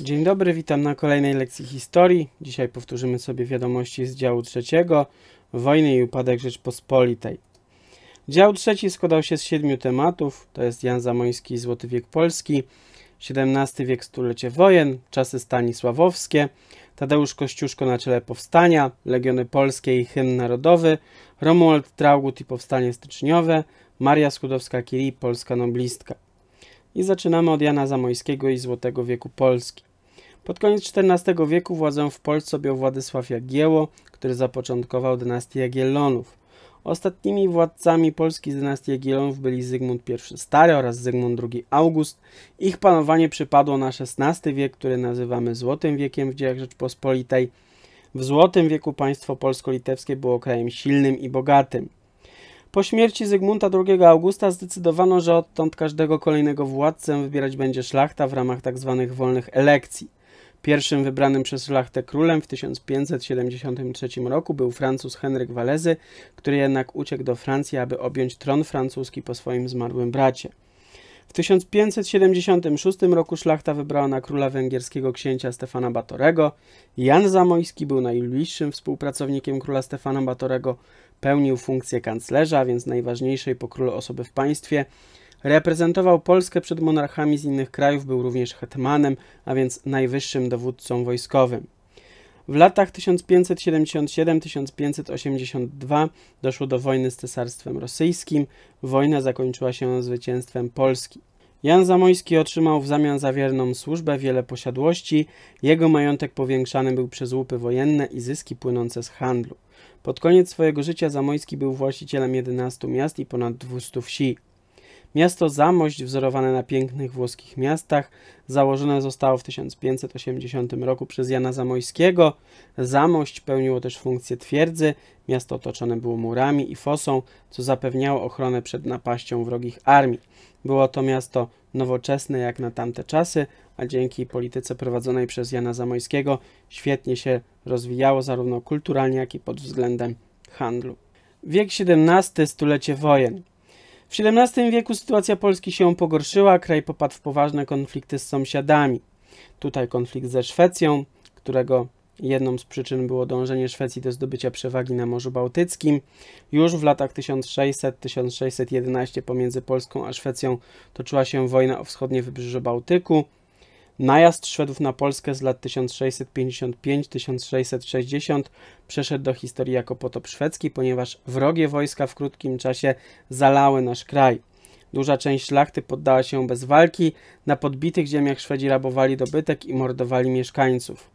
Dzień dobry, witam na kolejnej lekcji historii. Dzisiaj powtórzymy sobie wiadomości z działu trzeciego, wojny i upadek Rzeczpospolitej. Dział trzeci składał się z siedmiu tematów, to jest Jan Zamoński i Złoty Wiek Polski, XVII wiek stulecie wojen, czasy stanisławowskie, Tadeusz Kościuszko na czele powstania, Legiony Polskie i hymn narodowy, Romuald Traugut i powstanie styczniowe, Maria Skłodowska-Curie, polska noblistka. I zaczynamy od Jana Zamojskiego i Złotego Wieku Polski. Pod koniec XIV wieku władzę w Polsce objął Władysław Jagiełło, który zapoczątkował dynastię Jagiellonów. Ostatnimi władcami Polski z dynastii Jagiellonów byli Zygmunt I Stary oraz Zygmunt II August. Ich panowanie przypadło na XVI wiek, który nazywamy Złotym Wiekiem w dziejach Rzeczpospolitej. W Złotym Wieku państwo polsko-litewskie było krajem silnym i bogatym. Po śmierci Zygmunta II Augusta zdecydowano, że odtąd każdego kolejnego władcę wybierać będzie szlachta w ramach tzw. Tak wolnych elekcji. Pierwszym wybranym przez szlachtę królem w 1573 roku był Francuz Henryk Walezy, który jednak uciekł do Francji, aby objąć tron francuski po swoim zmarłym bracie. W 1576 roku szlachta wybrała na króla węgierskiego księcia Stefana Batorego. Jan Zamojski był najbliższym współpracownikiem króla Stefana Batorego, pełnił funkcję kanclerza, więc najważniejszej po królu osoby w państwie. Reprezentował Polskę przed monarchami z innych krajów, był również hetmanem, a więc najwyższym dowódcą wojskowym. W latach 1577-1582 doszło do wojny z Cesarstwem Rosyjskim. Wojna zakończyła się zwycięstwem Polski. Jan Zamoyski otrzymał w zamian za wierną służbę wiele posiadłości, jego majątek powiększany był przez łupy wojenne i zyski płynące z handlu. Pod koniec swojego życia Zamoyski był właścicielem 11 miast i ponad 200 wsi. Miasto Zamość, wzorowane na pięknych włoskich miastach, założone zostało w 1580 roku przez Jana Zamojskiego. Zamość pełniło też funkcję twierdzy, miasto otoczone było murami i fosą, co zapewniało ochronę przed napaścią wrogich armii. Było to miasto nowoczesne jak na tamte czasy, a dzięki polityce prowadzonej przez Jana Zamojskiego świetnie się rozwijało zarówno kulturalnie, jak i pod względem handlu. Wiek XVII, stulecie wojen. W XVII wieku sytuacja Polski się pogorszyła, kraj popadł w poważne konflikty z sąsiadami. Tutaj konflikt ze Szwecją, którego jedną z przyczyn było dążenie Szwecji do zdobycia przewagi na Morzu Bałtyckim. Już w latach 1600-1611 pomiędzy Polską a Szwecją toczyła się wojna o wschodnie wybrzeże Bałtyku. Najazd Szwedów na Polskę z lat 1655-1660 przeszedł do historii jako potop szwedzki, ponieważ wrogie wojska w krótkim czasie zalały nasz kraj. Duża część szlachty poddała się bez walki, na podbitych ziemiach Szwedzi rabowali dobytek i mordowali mieszkańców.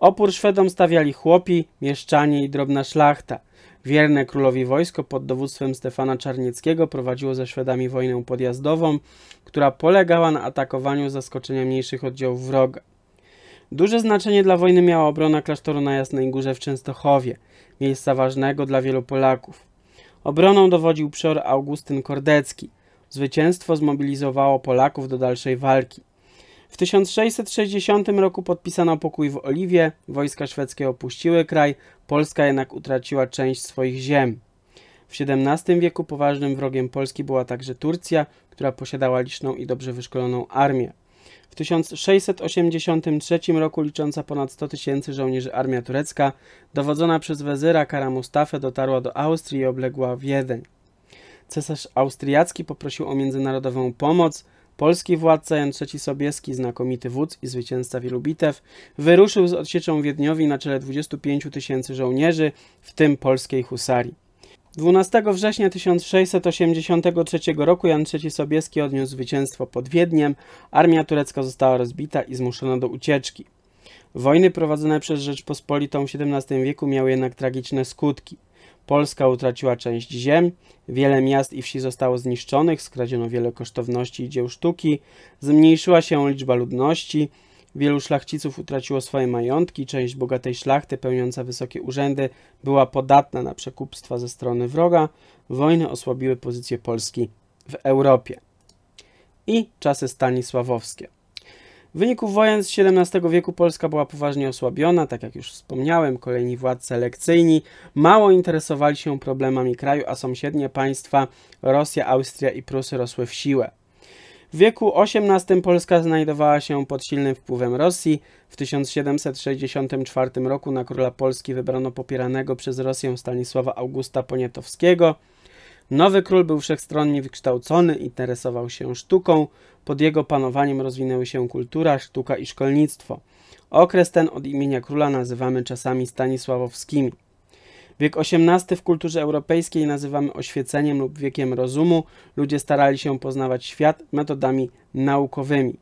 Opór Szwedom stawiali chłopi, mieszczanie i drobna szlachta – Wierne królowi wojsko pod dowództwem Stefana Czarnieckiego prowadziło ze Szwedami wojnę podjazdową, która polegała na atakowaniu zaskoczenia mniejszych oddziałów wroga. Duże znaczenie dla wojny miała obrona klasztoru na Jasnej Górze w Częstochowie, miejsca ważnego dla wielu Polaków. Obroną dowodził przeor Augustyn Kordecki. Zwycięstwo zmobilizowało Polaków do dalszej walki. W 1660 roku podpisano pokój w Oliwie, wojska szwedzkie opuściły kraj, Polska jednak utraciła część swoich ziem. W XVII wieku poważnym wrogiem Polski była także Turcja, która posiadała liczną i dobrze wyszkoloną armię. W 1683 roku licząca ponad 100 tysięcy żołnierzy armia turecka, dowodzona przez wezyra Kara Mustafę, dotarła do Austrii i obległa Wiedeń. Cesarz austriacki poprosił o międzynarodową pomoc, Polski władca Jan III Sobieski, znakomity wódz i zwycięzca wielu bitew, wyruszył z odsieczą Wiedniowi na czele 25 tysięcy żołnierzy, w tym polskiej husarii. 12 września 1683 roku Jan III Sobieski odniósł zwycięstwo pod Wiedniem, armia turecka została rozbita i zmuszona do ucieczki. Wojny prowadzone przez Rzeczpospolitą w XVII wieku miały jednak tragiczne skutki. Polska utraciła część ziem, wiele miast i wsi zostało zniszczonych, skradziono wiele kosztowności i dzieł sztuki, zmniejszyła się liczba ludności, wielu szlachciców utraciło swoje majątki, część bogatej szlachty pełniąca wysokie urzędy była podatna na przekupstwa ze strony wroga, wojny osłabiły pozycję Polski w Europie. I czasy stanisławowskie. W wyniku wojen z XVII wieku Polska była poważnie osłabiona, tak jak już wspomniałem, kolejni władcy lekcyjni mało interesowali się problemami kraju, a sąsiednie państwa Rosja, Austria i Prusy rosły w siłę. W wieku XVIII Polska znajdowała się pod silnym wpływem Rosji. W 1764 roku na króla Polski wybrano popieranego przez Rosję Stanisława Augusta Poniatowskiego. Nowy król był wszechstronnie wykształcony, interesował się sztuką, pod jego panowaniem rozwinęły się kultura, sztuka i szkolnictwo. Okres ten od imienia króla nazywamy czasami stanisławowskimi. Wiek XVIII w kulturze europejskiej nazywamy oświeceniem lub wiekiem rozumu. Ludzie starali się poznawać świat metodami naukowymi.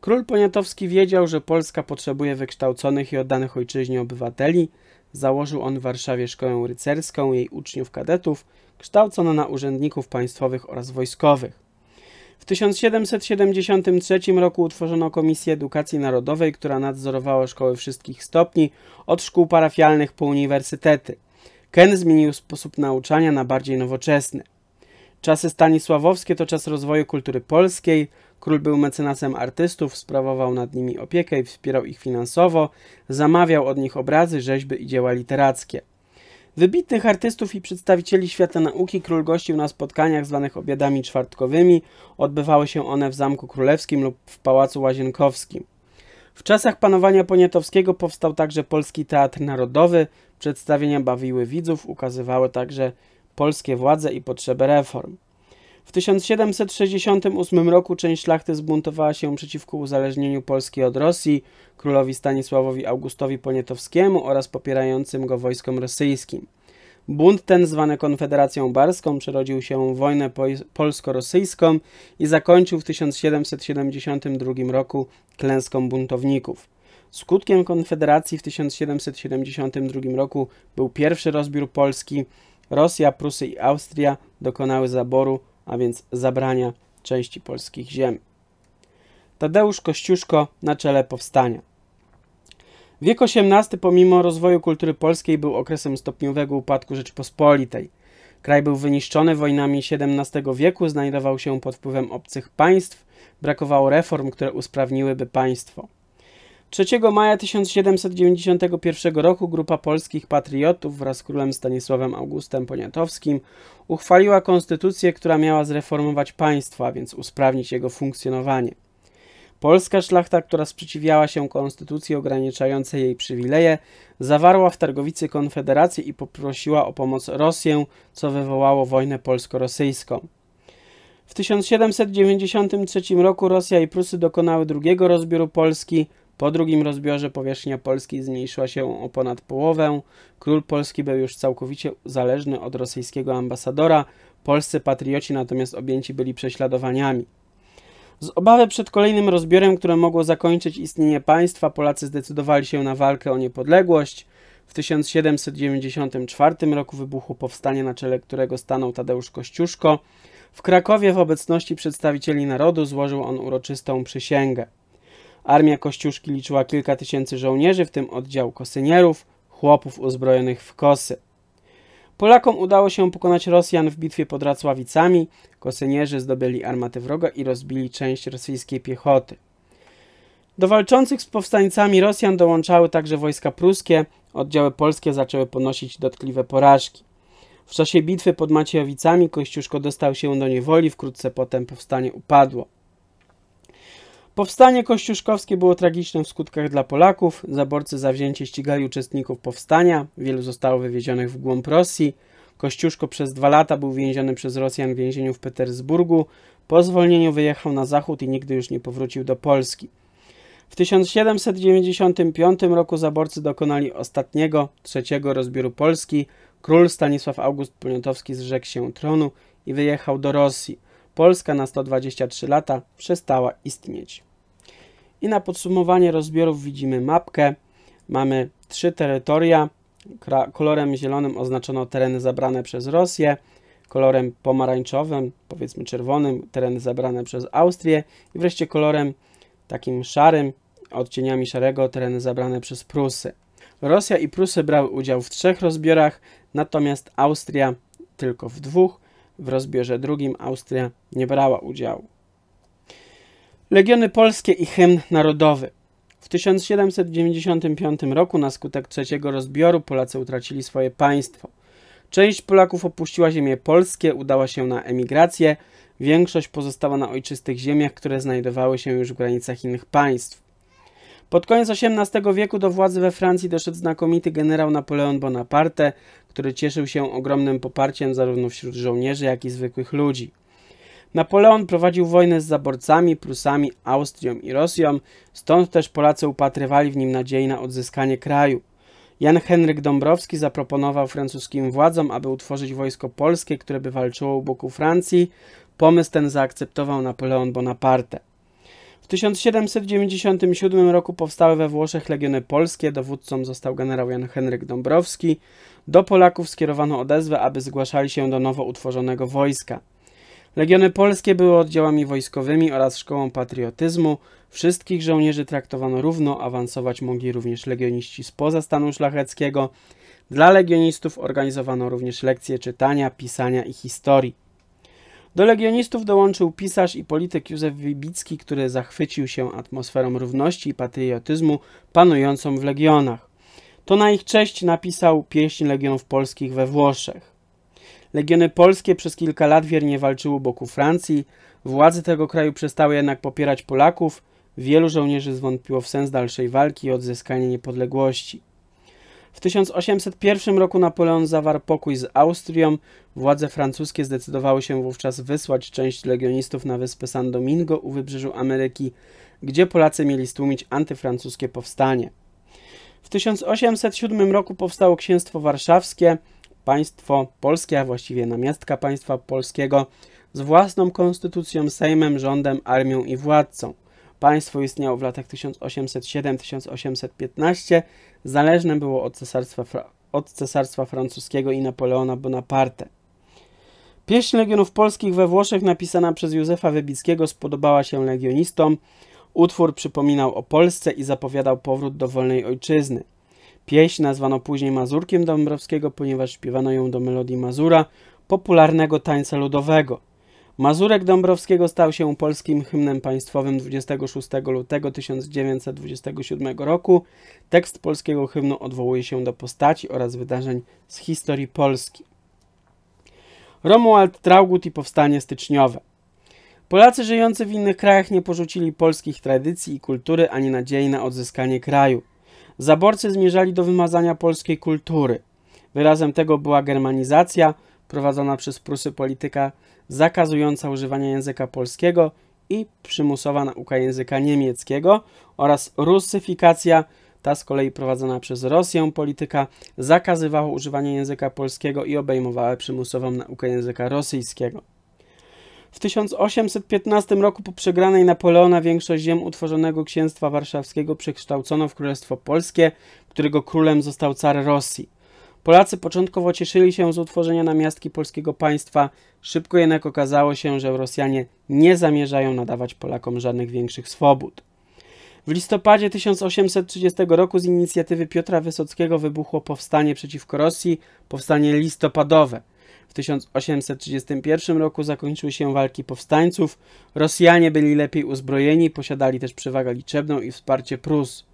Król Poniatowski wiedział, że Polska potrzebuje wykształconych i oddanych ojczyźnie obywateli. Założył on w Warszawie szkołę rycerską, jej uczniów kadetów kształcono na urzędników państwowych oraz wojskowych. W 1773 roku utworzono Komisję Edukacji Narodowej, która nadzorowała szkoły wszystkich stopni, od szkół parafialnych po uniwersytety. Ken zmienił sposób nauczania na bardziej nowoczesny. Czasy stanisławowskie to czas rozwoju kultury polskiej. Król był mecenasem artystów, sprawował nad nimi opiekę i wspierał ich finansowo, zamawiał od nich obrazy, rzeźby i dzieła literackie. Wybitnych artystów i przedstawicieli świata nauki król gościł na spotkaniach zwanych obiadami czwartkowymi. Odbywały się one w Zamku Królewskim lub w Pałacu Łazienkowskim. W czasach panowania Poniatowskiego powstał także Polski Teatr Narodowy. Przedstawienia bawiły widzów, ukazywały także polskie władze i potrzeby reform. W 1768 roku część szlachty zbuntowała się przeciwko uzależnieniu Polski od Rosji, królowi Stanisławowi Augustowi Poniatowskiemu oraz popierającym go wojskom rosyjskim. Bunt ten, zwany Konfederacją Barską, przerodził się w wojnę polsko-rosyjską i zakończył w 1772 roku klęską buntowników. Skutkiem Konfederacji w 1772 roku był pierwszy rozbiór Polski. Rosja, Prusy i Austria dokonały zaboru a więc zabrania części polskich ziem. Tadeusz Kościuszko na czele powstania. Wiek XVIII pomimo rozwoju kultury polskiej był okresem stopniowego upadku Rzeczpospolitej. Kraj był wyniszczony wojnami XVII wieku, znajdował się pod wpływem obcych państw, brakowało reform, które usprawniłyby państwo. 3 maja 1791 roku grupa polskich patriotów wraz z królem Stanisławem Augustem Poniatowskim uchwaliła konstytucję, która miała zreformować państwo, a więc usprawnić jego funkcjonowanie. Polska szlachta, która sprzeciwiała się konstytucji ograniczającej jej przywileje, zawarła w Targowicy konfederację i poprosiła o pomoc Rosję, co wywołało wojnę polsko-rosyjską. W 1793 roku Rosja i Prusy dokonały drugiego rozbioru Polski – po drugim rozbiorze powierzchnia Polski zmniejszyła się o ponad połowę. Król Polski był już całkowicie zależny od rosyjskiego ambasadora, polscy patrioci natomiast objęci byli prześladowaniami. Z obawy przed kolejnym rozbiorem, które mogło zakończyć istnienie państwa, Polacy zdecydowali się na walkę o niepodległość. W 1794 roku wybuchło powstanie, na czele którego stanął Tadeusz Kościuszko. W Krakowie w obecności przedstawicieli narodu złożył on uroczystą przysięgę. Armia Kościuszki liczyła kilka tysięcy żołnierzy, w tym oddział kosynierów, chłopów uzbrojonych w kosy. Polakom udało się pokonać Rosjan w bitwie pod Racławicami. Kosynierzy zdobyli armaty wroga i rozbili część rosyjskiej piechoty. Do walczących z powstańcami Rosjan dołączały także wojska pruskie. Oddziały polskie zaczęły ponosić dotkliwe porażki. W czasie bitwy pod Maciejowicami Kościuszko dostał się do niewoli, wkrótce potem powstanie upadło. Powstanie kościuszkowskie było tragiczne w skutkach dla Polaków. Zaborcy zawzięcie ścigali uczestników powstania, wielu zostało wywiezionych w głąb Rosji. Kościuszko przez dwa lata był więziony przez Rosjan w więzieniu w Petersburgu. Po zwolnieniu wyjechał na zachód i nigdy już nie powrócił do Polski. W 1795 roku zaborcy dokonali ostatniego, trzeciego rozbioru Polski. Król Stanisław August Poniatowski zrzekł się tronu i wyjechał do Rosji. Polska na 123 lata przestała istnieć. I na podsumowanie rozbiorów widzimy mapkę. Mamy trzy terytoria. Kolorem zielonym oznaczono tereny zabrane przez Rosję, kolorem pomarańczowym, powiedzmy czerwonym, tereny zabrane przez Austrię i wreszcie kolorem takim szarym, odcieniami szarego, tereny zabrane przez Prusy. Rosja i Prusy brały udział w trzech rozbiorach, natomiast Austria tylko w dwóch, w rozbiorze drugim Austria nie brała udziału. Legiony Polskie i hymn narodowy. W 1795 roku na skutek trzeciego rozbioru Polacy utracili swoje państwo. Część Polaków opuściła ziemię polskie, udała się na emigrację, większość pozostała na ojczystych ziemiach, które znajdowały się już w granicach innych państw. Pod koniec XVIII wieku do władzy we Francji doszedł znakomity generał Napoleon Bonaparte, który cieszył się ogromnym poparciem zarówno wśród żołnierzy, jak i zwykłych ludzi. Napoleon prowadził wojnę z zaborcami, Prusami, Austrią i Rosją, stąd też Polacy upatrywali w nim nadziei na odzyskanie kraju. Jan Henryk Dąbrowski zaproponował francuskim władzom, aby utworzyć wojsko polskie, które by walczyło u boku Francji. Pomysł ten zaakceptował Napoleon Bonaparte. 1797 roku powstały we Włoszech Legiony Polskie, dowódcą został generał Jan Henryk Dąbrowski. Do Polaków skierowano odezwę, aby zgłaszali się do nowo utworzonego wojska. Legiony Polskie były oddziałami wojskowymi oraz szkołą patriotyzmu. Wszystkich żołnierzy traktowano równo, awansować mogli również legioniści spoza stanu szlacheckiego. Dla legionistów organizowano również lekcje czytania, pisania i historii. Do legionistów dołączył pisarz i polityk Józef Wybicki, który zachwycił się atmosferą równości i patriotyzmu panującą w legionach. To na ich cześć napisał pieśń Legionów Polskich we Włoszech. Legiony polskie przez kilka lat wiernie walczyły boku Francji, władze tego kraju przestały jednak popierać Polaków, wielu żołnierzy zwątpiło w sens dalszej walki i odzyskania niepodległości. W 1801 roku Napoleon zawarł pokój z Austrią. Władze francuskie zdecydowały się wówczas wysłać część legionistów na wyspę San Domingo u wybrzeżu Ameryki, gdzie Polacy mieli stłumić antyfrancuskie powstanie. W 1807 roku powstało Księstwo Warszawskie, państwo polskie, a właściwie namiastka państwa polskiego, z własną konstytucją, sejmem, rządem, armią i władcą. Państwo istniało w latach 1807-1815, zależne było od cesarstwa, od cesarstwa francuskiego i Napoleona Bonaparte. Pieśń Legionów Polskich we Włoszech napisana przez Józefa Wybickiego spodobała się legionistom. Utwór przypominał o Polsce i zapowiadał powrót do wolnej ojczyzny. Pieśń nazwano później Mazurkiem Dąbrowskiego, ponieważ śpiewano ją do melodii Mazura, popularnego tańca ludowego. Mazurek Dąbrowskiego stał się polskim hymnem państwowym 26 lutego 1927 roku. Tekst polskiego hymnu odwołuje się do postaci oraz wydarzeń z historii Polski. Romuald Traugut i Powstanie Styczniowe Polacy żyjący w innych krajach nie porzucili polskich tradycji i kultury ani nadziei na odzyskanie kraju. Zaborcy zmierzali do wymazania polskiej kultury. Wyrazem tego była germanizacja – prowadzona przez Prusy polityka zakazująca używania języka polskiego i przymusowa nauka języka niemieckiego oraz rusyfikacja, ta z kolei prowadzona przez Rosję polityka zakazywała używania języka polskiego i obejmowała przymusową naukę języka rosyjskiego. W 1815 roku po przegranej Napoleona większość ziem utworzonego Księstwa Warszawskiego przekształcono w Królestwo Polskie, którego królem został car Rosji. Polacy początkowo cieszyli się z utworzenia namiastki polskiego państwa, szybko jednak okazało się, że Rosjanie nie zamierzają nadawać Polakom żadnych większych swobód. W listopadzie 1830 roku z inicjatywy Piotra Wysockiego wybuchło powstanie przeciwko Rosji, powstanie listopadowe. W 1831 roku zakończyły się walki powstańców. Rosjanie byli lepiej uzbrojeni, posiadali też przewagę liczebną i wsparcie Prus.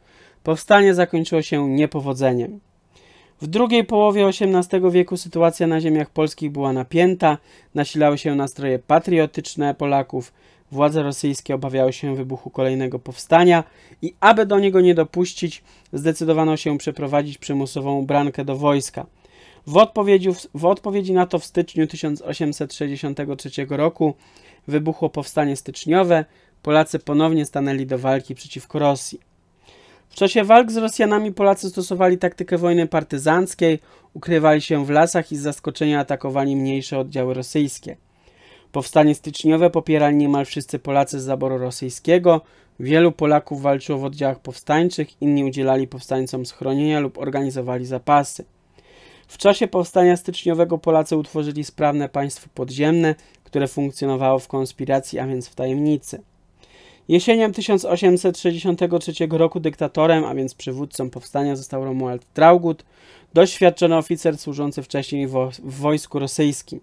Powstanie zakończyło się niepowodzeniem. W drugiej połowie XVIII wieku sytuacja na ziemiach polskich była napięta, nasilały się nastroje patriotyczne Polaków, władze rosyjskie obawiały się wybuchu kolejnego powstania i aby do niego nie dopuścić, zdecydowano się przeprowadzić przymusową brankę do wojska. W odpowiedzi, w odpowiedzi na to w styczniu 1863 roku wybuchło powstanie styczniowe, Polacy ponownie stanęli do walki przeciwko Rosji. W czasie walk z Rosjanami Polacy stosowali taktykę wojny partyzanckiej, ukrywali się w lasach i z zaskoczenia atakowali mniejsze oddziały rosyjskie. Powstanie styczniowe popierali niemal wszyscy Polacy z zaboru rosyjskiego, wielu Polaków walczyło w oddziałach powstańczych, inni udzielali powstańcom schronienia lub organizowali zapasy. W czasie powstania styczniowego Polacy utworzyli sprawne państwo podziemne, które funkcjonowało w konspiracji, a więc w tajemnicy. Jesienią 1863 roku dyktatorem, a więc przywódcą powstania został Romuald Traugut, doświadczony oficer służący wcześniej w wojsku rosyjskim.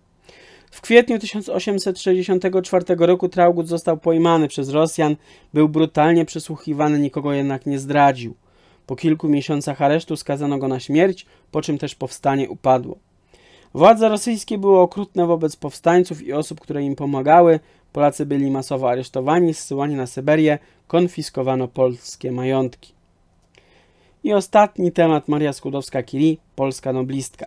W kwietniu 1864 roku Traugut został pojmany przez Rosjan, był brutalnie przesłuchiwany, nikogo jednak nie zdradził. Po kilku miesiącach aresztu skazano go na śmierć, po czym też powstanie upadło. Władze rosyjskie były okrutne wobec powstańców i osób, które im pomagały, Polacy byli masowo aresztowani, zsyłani na Syberię, konfiskowano polskie majątki. I ostatni temat Maria Skłodowska-Curie, polska noblistka.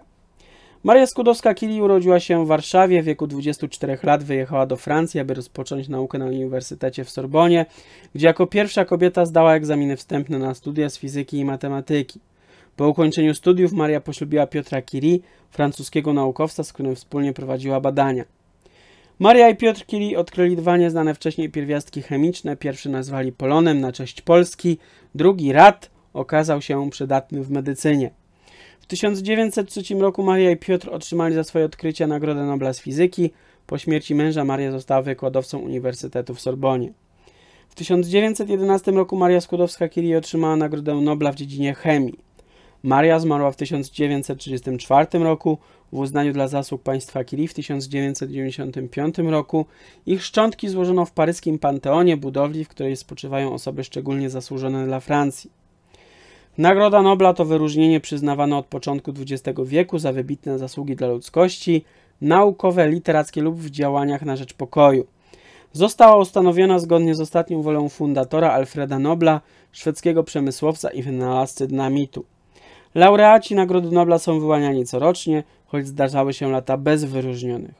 Maria Skłodowska-Curie urodziła się w Warszawie, w wieku 24 lat wyjechała do Francji, aby rozpocząć naukę na Uniwersytecie w Sorbonie, gdzie jako pierwsza kobieta zdała egzaminy wstępne na studia z fizyki i matematyki. Po ukończeniu studiów Maria poślubiła Piotra Curie, francuskiego naukowca, z którym wspólnie prowadziła badania. Maria i Piotr Kili odkryli dwa nieznane wcześniej pierwiastki chemiczne. Pierwszy nazwali polonem na cześć Polski, drugi rad okazał się przydatny w medycynie. W 1903 roku Maria i Piotr otrzymali za swoje odkrycia Nagrodę Nobla z fizyki. Po śmierci męża Maria została wykładowcą Uniwersytetu w Sorbonie. W 1911 roku Maria Skłodowska-Curie otrzymała Nagrodę Nobla w dziedzinie chemii. Maria zmarła w 1934 roku w uznaniu dla zasług państwa Curie w 1995 roku. Ich szczątki złożono w paryskim Panteonie, budowli, w której spoczywają osoby szczególnie zasłużone dla Francji. Nagroda Nobla to wyróżnienie przyznawane od początku XX wieku za wybitne zasługi dla ludzkości, naukowe, literackie lub w działaniach na rzecz pokoju. Została ustanowiona zgodnie z ostatnią wolą fundatora Alfreda Nobla, szwedzkiego przemysłowca i wynalazcy dynamitu. Laureaci Nagrody Nobla są wyłaniani corocznie, choć zdarzały się lata bez wyróżnionych.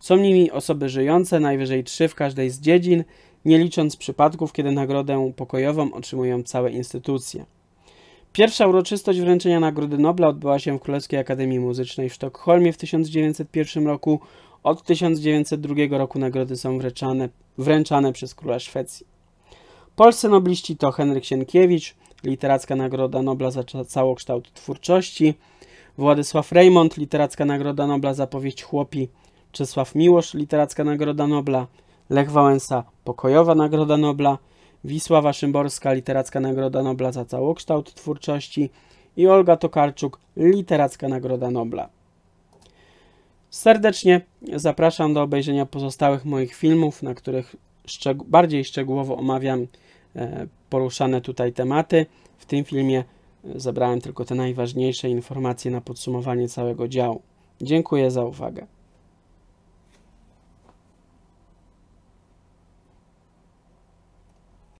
Są nimi osoby żyjące, najwyżej trzy w każdej z dziedzin, nie licząc przypadków, kiedy nagrodę pokojową otrzymują całe instytucje. Pierwsza uroczystość wręczenia Nagrody Nobla odbyła się w Królewskiej Akademii Muzycznej w Sztokholmie w 1901 roku. Od 1902 roku nagrody są wręczane, wręczane przez króla Szwecji. Polscy nobliści to Henryk Sienkiewicz, Literacka Nagroda Nobla za całokształt twórczości. Władysław Reymont, Literacka Nagroda Nobla za powieść Chłopi. Czesław Miłosz, Literacka Nagroda Nobla. Lech Wałęsa, Pokojowa Nagroda Nobla. Wisława Szymborska, Literacka Nagroda Nobla za całokształt twórczości i Olga Tokarczuk, Literacka Nagroda Nobla. Serdecznie zapraszam do obejrzenia pozostałych moich filmów, na których szczeg bardziej szczegółowo omawiam E, poruszane tutaj tematy. W tym filmie e, zebrałem tylko te najważniejsze informacje na podsumowanie całego działu. Dziękuję za uwagę.